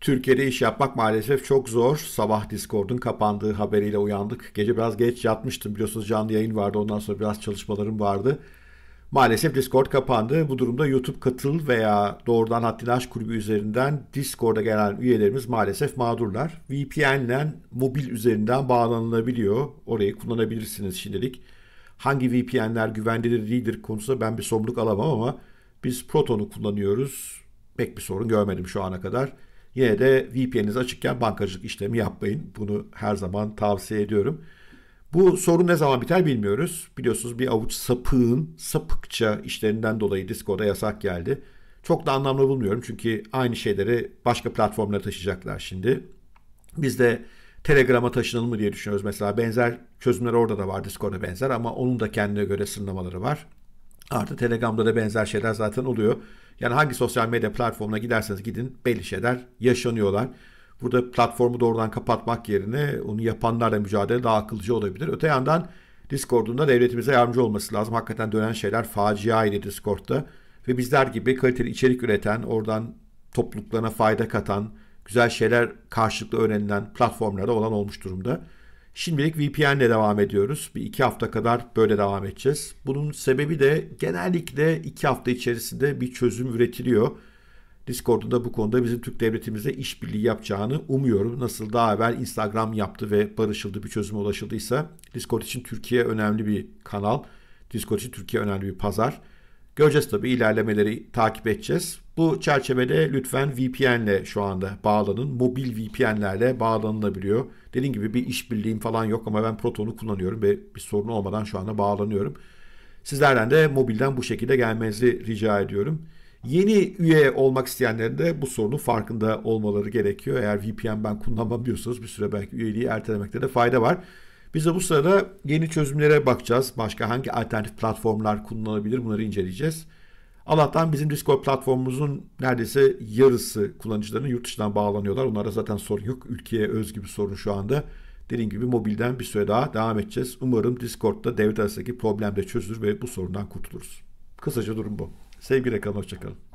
Türkiye'de iş yapmak maalesef çok zor. Sabah Discord'un kapandığı haberiyle uyandık. Gece biraz geç yatmıştım biliyorsunuz canlı yayın vardı ondan sonra biraz çalışmalarım vardı. Maalesef Discord kapandı. Bu durumda YouTube katıl veya doğrudan haddini aş kulübü üzerinden Discord'a gelen üyelerimiz maalesef mağdurlar. VPN ile mobil üzerinden bağlanılabiliyor. Orayı kullanabilirsiniz şimdilik. Hangi VPN'ler güvenlidir değildir konusunda ben bir sorumluluk alamam ama biz Proton'u kullanıyoruz. Pek bir sorun görmedim şu ana kadar. Yine de VPN'iniz açıkken bankacılık işlemi yapmayın. Bunu her zaman tavsiye ediyorum. Bu sorun ne zaman biter bilmiyoruz. Biliyorsunuz bir avuç sapığın sapıkça işlerinden dolayı Discord'a yasak geldi. Çok da anlamlı bulmuyorum çünkü aynı şeyleri başka platformlara taşıyacaklar şimdi. Biz de Telegram'a taşınalım mı diye düşünüyoruz mesela. Benzer çözümler orada da var Discord'a benzer ama onun da kendine göre sınırlamaları var. Artı Telegram'da da benzer şeyler zaten oluyor. Yani hangi sosyal medya platformuna giderseniz gidin belli şeyler yaşanıyorlar. Burada platformu doğrudan kapatmak yerine onu yapanlarla mücadele daha akılcı olabilir. Öte yandan Discord'un da devletimize yardımcı olması lazım. Hakikaten dönen şeyler faciaydı Discord'da. Ve bizler gibi kaliteli içerik üreten, oradan topluluklarına fayda katan, güzel şeyler karşılıklı öğrenilen platformlarda olan olmuş durumda. Şimdilik VPN ile devam ediyoruz. Bir iki hafta kadar böyle devam edeceğiz. Bunun sebebi de genellikle iki hafta içerisinde bir çözüm üretiliyor. Discord'un da bu konuda bizim Türk devletimizle işbirliği yapacağını umuyorum. Nasıl daha evvel Instagram yaptı ve barışıldı bir çözüme ulaşıldıysa Discord için Türkiye önemli bir kanal. Discord için Türkiye önemli bir pazar. Göreceğiz tabii ilerlemeleri takip edeceğiz. Bu çerçevede lütfen VPN'le şu anda bağlanın. Mobil VPN'lerle bağlanılabiliyor. Dediğim gibi bir işbirliğim falan yok ama ben Proton'u kullanıyorum ve bir sorun olmadan şu anda bağlanıyorum. Sizlerden de mobilden bu şekilde gelmenizi rica ediyorum. Yeni üye olmak isteyenlerin de bu sorunun farkında olmaları gerekiyor. Eğer VPN ben kullanmam diyorsanız bir süre belki üyeliği ertelemekte de fayda var. Biz de bu sırada yeni çözümlere bakacağız. Başka hangi alternatif platformlar kullanılabilir bunları inceleyeceğiz. Allah'tan bizim Discord platformumuzun neredeyse yarısı kullanıcıların yurt dışından bağlanıyorlar. Onlara zaten sorun yok. Ülkeye özgü bir sorun şu anda. Dediğim gibi mobilden bir süre daha devam edeceğiz. Umarım Discord'da devlet arasındaki problem de çözülür ve bu sorundan kurtuluruz. Kısaca durum bu. Sevgiyle kalın, hoşçakalın.